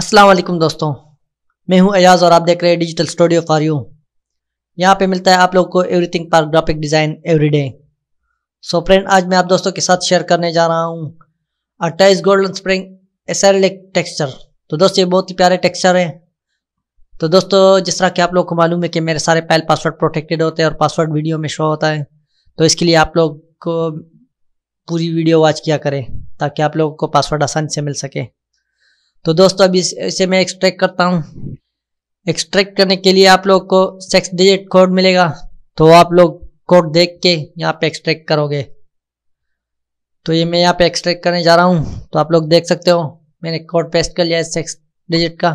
अस्सलाम वालेकुम दोस्तों मैं हूं एजाज और आप देख रहे हैं डिजिटल स्टूडियो फॉर यू यहाँ पे मिलता है आप लोगों को एवरीथिंग पर graphic design everyday so friend आज मैं आप दोस्तों के साथ शेयर करने जा रहा हूँ अट्ठाईस गोल्डन स्प्रिंग एसरलिक टेक्सचर तो दोस्तों ये बहुत ही प्यारे टेक्स्चर हैं तो दोस्तों जिस तरह कि आप लोग को मालूम है कि मेरे सारे पैल पासवर्ड प्रोटेक्टेड होते हैं और पासवर्ड वीडियो में शो होता है तो इसके लिए आप लोग को पूरी वीडियो वॉच किया करें ताकि आप लोगों को पासवर्ड आसानी से मिल सके तो दोस्तों अभी इसे मैं एक्सट्रैक्ट करता हूँ एक्सट्रैक्ट करने के लिए आप लोग को सिक्स डिजिट कोड मिलेगा तो आप लोग कोड देख के यहाँ पे एक्सट्रैक्ट करोगे तो ये मैं यहाँ पे एक्सट्रैक्ट करने जा रहा हूँ तो आप लोग देख सकते हो मैंने कोड पेस्ट कर लिया है सिक्स डिजिट का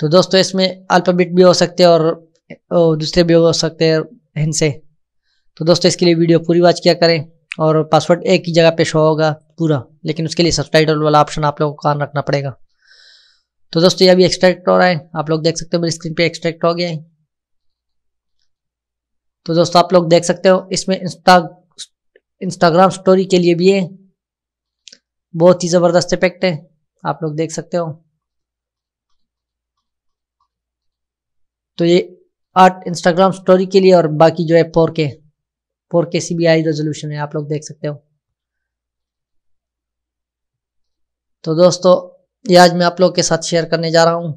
तो दोस्तों इसमें अल्फ़ाबेट भी हो सकते हैं और दूसरे भी हो सकते हैं इनसे से तो दोस्तों इसके लिए वीडियो पूरी वॉच किया करें और पासवर्ड एक ही जगह पे शो होगा पूरा लेकिन उसके लिए सब वाला ऑप्शन आप लोगों को कान रखना पड़ेगा तो दोस्तों ये अभी एक्सट्रैक्ट हो रहा है आप लोग देख सकते हो मेरी स्क्रीन पे एक्सट्रैक्ट हो गया है तो दोस्तों आप लोग देख सकते हो इसमें इंस्टा इंस्टाग्राम स्टोरी के लिए भी है बहुत ही ज़बरदस्त इफेक्ट है आप लोग देख सकते हो तो ये आर्ट इंस्टाग्राम स्टोरी के लिए और बाकी जो है फोर के फोर के सी बी आई रेजोल्यूशन है आप लोग देख सकते हो तो दोस्तों ये आज मैं आप लोग के साथ शेयर करने जा रहा हूँ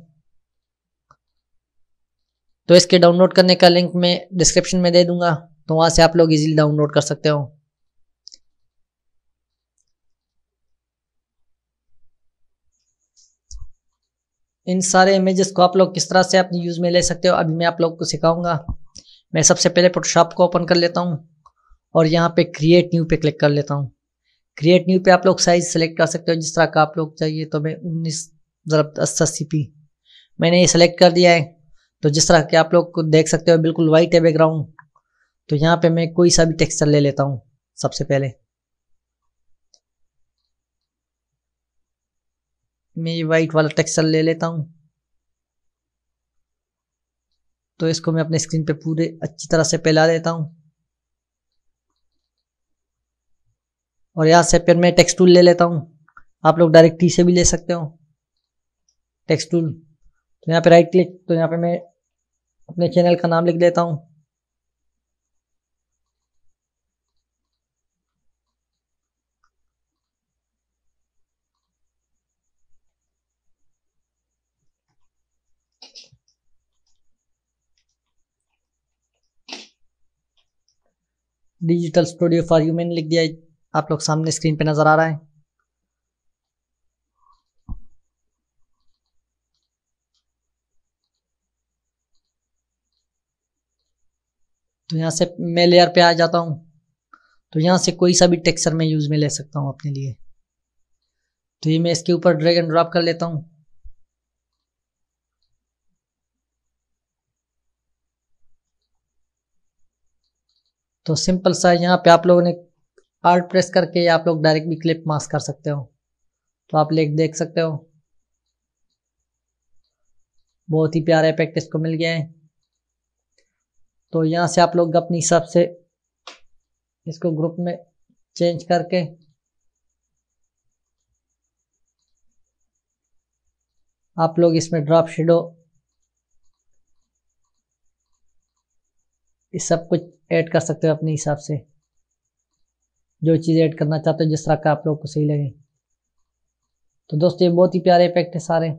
तो इसके डाउनलोड करने का लिंक मैं डिस्क्रिप्शन में दे दूंगा तो वहां से आप लोग इजीली डाउनलोड कर सकते हो इन सारे इमेजेस को आप लोग किस तरह से अपने यूज़ में ले सकते हो अभी मैं आप लोग को सिखाऊंगा मैं सबसे पहले फोटोशॉप को ओपन कर लेता हूँ और यहाँ पे क्रिएट न्यू पे क्लिक कर लेता हूँ क्रिएट न्यू पे आप लोग साइज सेलेक्ट कर सकते हो जिस तरह का आप लोग चाहिए तो मैं उन्नीस ज़रब अस्सी पी मैंने ये सेलेक्ट कर दिया है तो जिस तरह के आप लोग देख सकते हो बिल्कुल वाइट है बैकग्राउंड तो यहाँ पे मैं कोई सा भी टेक्सचर ले लेता हूँ सबसे पहले मैं ये वाइट वाला टेक्सचर ले लेता हूँ तो इसको मैं अपने स्क्रीन पे पूरे अच्छी तरह से फैला देता हूँ और यहाँ से फिर मैं टेक्स्ट टूल ले लेता हूँ आप लोग डायरेक्ट टी से भी ले सकते हो टेक्स्ट टूल तो यहाँ पे राइट क्लिक तो यहाँ पे मैं अपने चैनल का नाम लिख लेता हूँ डिजिटल स्टूडियो फॉर ह्यूमन लिख दिया आप लोग सामने स्क्रीन पे नज़र आ रहा है तो यहां से मैं लेयर पे आ जाता हूं तो यहां से कोई सा भी टेक्सचर मैं यूज़ में ले सकता हूं अपने लिए तो ये मैं इसके ऊपर ड्रैग एंड ड्रॉप कर लेता हूं तो सिंपल सा यहाँ पे आप लोगों ने आर्ट प्रेस करके आप लोग डायरेक्ट भी क्लिप मास्क कर सकते हो तो आप लेख देख सकते हो बहुत ही प्यारा इफेक्ट इसको मिल गया है तो यहाँ से आप लोग अपने हिसाब से इसको ग्रुप में चेंज करके आप लोग इसमें ड्रॉप शेडो इस सब कुछ ऐड कर सकते हो अपने हिसाब से जो चीज़ ऐड करना चाहते हो जिस तरह का आप लोग को सही लगे तो दोस्तों ये बहुत ही प्यारे इफेक्ट है सारे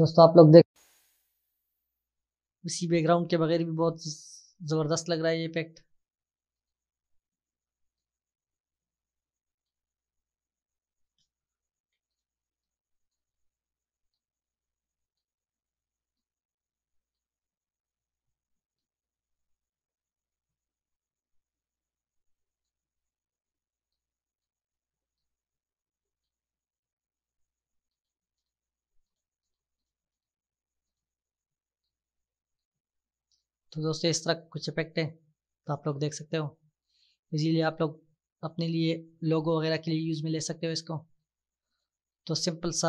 दोस्तों आप लोग देख उसी बैकग्राउंड के बगैर भी बहुत ज़बरदस्त लग रहा है ये इफेक्ट तो दोस्तों इस तरह कुछ इफेक्ट है तो आप लोग देख सकते हो इजीलिए आप लोग अपने लिए लोगो वगैरह के लिए यूज़ में ले सकते हो इसको तो सिंपल सा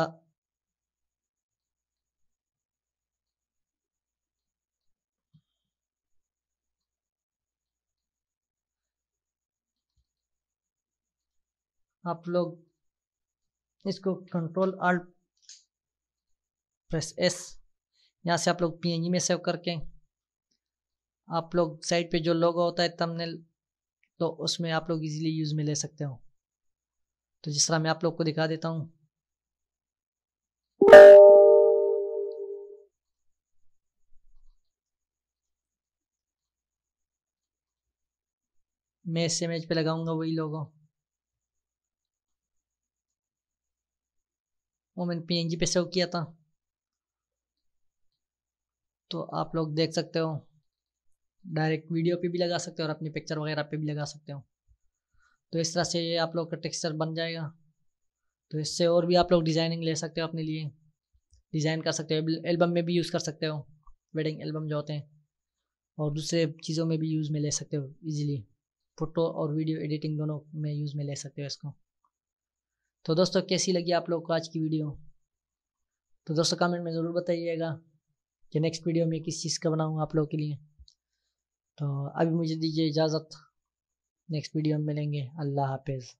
आप लोग इसको कंट्रोल आल्ट प्रेस एस यहाँ से आप लोग पीएनजी में सेव करके आप लोग साइड पे जो लोगो होता है तमने तो उसमें आप लोग इजीली यूज़ में ले सकते हो तो जिस तरह मैं आप लोग को दिखा देता हूँ मैं इस इमेज पे लगाऊंगा वही लोगों वो मैंने पीएनजी पे सेव किया था तो आप लोग देख सकते हो डायरेक्ट वीडियो पे भी लगा सकते हो और अपनी पिक्चर वगैरह पे भी लगा सकते हो तो इस तरह से ये आप लोग का टेक्सचर बन जाएगा तो इससे और भी आप लोग डिज़ाइनिंग ले सकते हो अपने लिए डिज़ाइन कर सकते हो एल्बम में भी यूज़ कर सकते हो वेडिंग एल्बम जो होते हैं और दूसरे चीज़ों में भी यूज़ में ले सकते हो ईजिली फ़ोटो और वीडियो एडिटिंग दोनों में यूज़ में ले सकते हो इसको तो दोस्तों कैसी लगी आप लोग को आज की वीडियो तो दोस्तों कमेंट में ज़रूर बताइएगा कि नेक्स्ट वीडियो में किस चीज़ का बनाऊँगा आप लोगों के लिए तो अभी मुझे दीजिए इजाज़त नेक्स्ट वीडियो में मिलेंगे अल्लाह हाफिज़